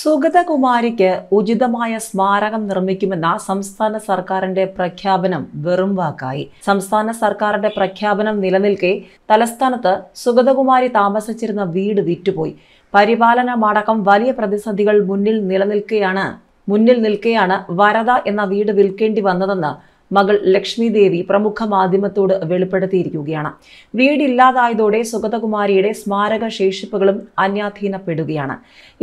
സുഗതകുമാരിക്ക് ഉചിതമായ സ്മാരകം നിർമ്മിക്കുമെന്ന സംസ്ഥാന സർക്കാരിന്റെ പ്രഖ്യാപനം വെറും വാക്കായി സംസ്ഥാന സർക്കാരിന്റെ പ്രഖ്യാപനം നിലനിൽക്കെ തലസ്ഥാനത്ത് സുഗതകുമാരി താമസിച്ചിരുന്ന വീട് വിറ്റുപോയി പരിപാലനമടക്കം വലിയ പ്രതിസന്ധികൾ മുന്നിൽ നിലനിൽക്കെയാണ് മുന്നിൽ നിൽക്കെയാണ് വരദ എന്ന വീട് വിൽക്കേണ്ടി വന്നതെന്ന് മകൾ ലക്ഷ്മി ദേവി പ്രമുഖ മാധ്യമത്തോട് വെളിപ്പെടുത്തിയിരിക്കുകയാണ് വീടില്ലാതായതോടെ സുഗതകുമാരിയുടെ സ്മാരക ശേഷിപ്പുകളും അന്യാധീനപ്പെടുകയാണ്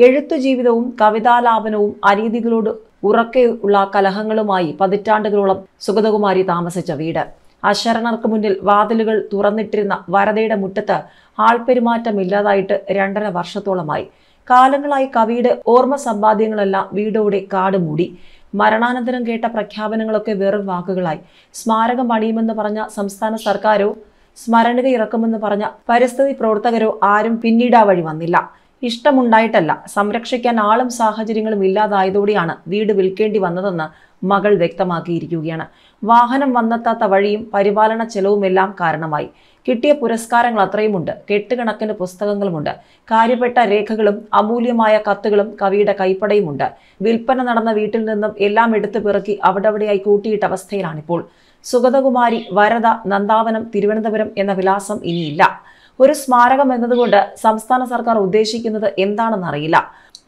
എഴുത്തു ജീവിതവും കവിതാലാപനവും അനീതികളോട് ഉറക്കെയുള്ള കലഹങ്ങളുമായി പതിറ്റാണ്ടുകളോളം സുഗതകുമാരി താമസിച്ച വീട് അശരണർക്ക് മുന്നിൽ വാതിലുകൾ തുറന്നിട്ടിരുന്ന വരതയുടെ മുറ്റത്ത് ആൾപെരുമാറ്റമില്ലാതായിട്ട് രണ്ടര വർഷത്തോളമായി കാലങ്ങളായി കവിയുടെ ഓർമ്മ സമ്പാദ്യങ്ങളെല്ലാം വീടോടെ മൂടി മരണാനന്തരം കേട്ട പ്രഖ്യാപനങ്ങളൊക്കെ വെറും വാക്കുകളായി സ്മാരകം പണിയുമെന്ന് പറഞ്ഞ സംസ്ഥാന സർക്കാരോ സ്മരണിക ഇറക്കുമെന്ന് പറഞ്ഞ പരിസ്ഥിതി പ്രവർത്തകരോ ആരും പിന്നീട് ആ വഴി വന്നില്ല ഇഷ്ടമുണ്ടായിട്ടല്ല സംരക്ഷിക്കാൻ ആളും സാഹചര്യങ്ങളും ഇല്ലാതായതോടെയാണ് വീട് വിൽക്കേണ്ടി വന്നതെന്ന് മകൾ വ്യക്തമാക്കിയിരിക്കുകയാണ് വാഹനം വന്നെത്താത്ത വഴിയും പരിപാലന ചെലവുമെല്ലാം കാരണമായി കിട്ടിയ പുരസ്കാരങ്ങൾ അത്രയുമുണ്ട് കെട്ടുകണക്കിന് പുസ്തകങ്ങളുമുണ്ട് കാര്യപ്പെട്ട രേഖകളും അമൂല്യമായ കത്തുകളും കവിയുടെ കൈപ്പടയുമുണ്ട് വിൽപ്പന നടന്ന വീട്ടിൽ നിന്നും എല്ലാം എടുത്തു പിറക്കി അവിടെവിടെയായി കൂട്ടിയിട്ട അവസ്ഥയിലാണിപ്പോൾ സുഗതകുമാരി വരദ നന്ദാവനം തിരുവനന്തപുരം എന്ന വിലാസം ഇനിയില്ല ഒരു സ്മാരകം എന്നതുകൊണ്ട് സംസ്ഥാന സർക്കാർ ഉദ്ദേശിക്കുന്നത് എന്താണെന്നറിയില്ല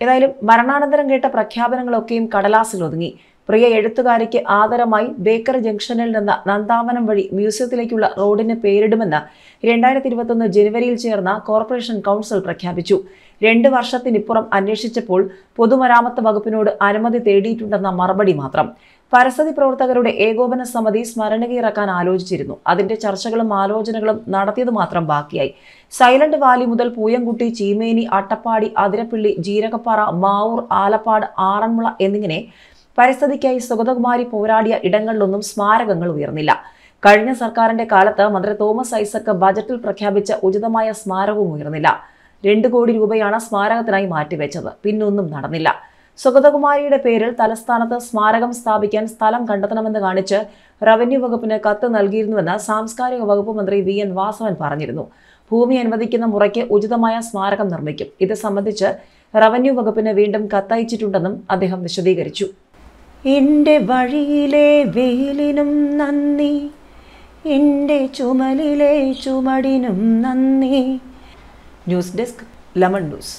ഏതായാലും മരണാനന്തരം കേട്ട പ്രഖ്യാപനങ്ങളൊക്കെയും കടലാസിൽ ഒതുങ്ങി പ്രിയ എഴുത്തുകാരിക്ക് ആദരമായി ബേക്കർ ജംഗ്ഷനിൽ നിന്ന് നന്ദാവനം വഴി മ്യൂസിയത്തിലേക്കുള്ള റോഡിന് പേരിടുമെന്ന് രണ്ടായിരത്തി ഇരുപത്തൊന്ന് ജനുവരിയിൽ ചേർന്ന കോർപ്പറേഷൻ കൗൺസിൽ പ്രഖ്യാപിച്ചു രണ്ട് വർഷത്തിനിപ്പുറം അന്വേഷിച്ചപ്പോൾ പൊതുമരാമത്ത് വകുപ്പിനോട് അനുമതി തേടിയിട്ടുണ്ടെന്ന മറുപടി മാത്രം പരസ്യതി പ്രവർത്തകരുടെ ഏകോപന സമിതി സ്മരണകീറക്കാൻ ആലോചിച്ചിരുന്നു അതിന്റെ ചർച്ചകളും ആലോചനകളും നടത്തിയത് മാത്രം ബാക്കിയായി സൈലന്റ് വാലി മുതൽ പൂയംകുട്ടി ചീമേനി അട്ടപ്പാടി അതിരപ്പിള്ളി ജീരകപ്പാറ മാവൂർ ആലപ്പാട് ആറന്മുള എന്നിങ്ങനെ പരിസ്ഥിതിക്കായി സുഗതകുമാരി പോരാടിയ ഇടങ്ങളിലൊന്നും സ്മാരകങ്ങൾ ഉയർന്നില്ല കഴിഞ്ഞ സർക്കാരിന്റെ കാലത്ത് മന്ത്രി തോമസ് ഐസക് ബജറ്റിൽ പ്രഖ്യാപിച്ച ഉചിതമായ സ്മാരകവും ഉയർന്നില്ല രണ്ടു കോടി രൂപയാണ് സ്മാരകത്തിനായി മാറ്റിവെച്ചത് പിന്നൊന്നും നടന്നില്ല സുഗതകുമാരിയുടെ പേരിൽ തലസ്ഥാനത്ത് സ്മാരകം സ്ഥാപിക്കാൻ സ്ഥലം കണ്ടെത്തണമെന്ന് കാണിച്ച് റവന്യൂ വകുപ്പിന് കത്ത് നൽകിയിരുന്നുവെന്ന് സാംസ്കാരിക വകുപ്പ് മന്ത്രി വി എൻ വാസവൻ പറഞ്ഞിരുന്നു ഭൂമി അനുവദിക്കുന്ന മുറയ്ക്ക് ഉചിതമായ സ്മാരകം നിർമ്മിക്കും ഇത് സംബന്ധിച്ച് റവന്യൂ വകുപ്പിന് വീണ്ടും കത്തയച്ചിട്ടുണ്ടെന്നും അദ്ദേഹം വിശദീകരിച്ചു എൻ്റെ വഴിയിലെ വെയിലിനും നന്ദി എൻ്റെ ചുമലിലെ ചുമടിനും നന്ദി ന്യൂസ് ഡെസ്ക് ലെമൺ ന്യൂസ്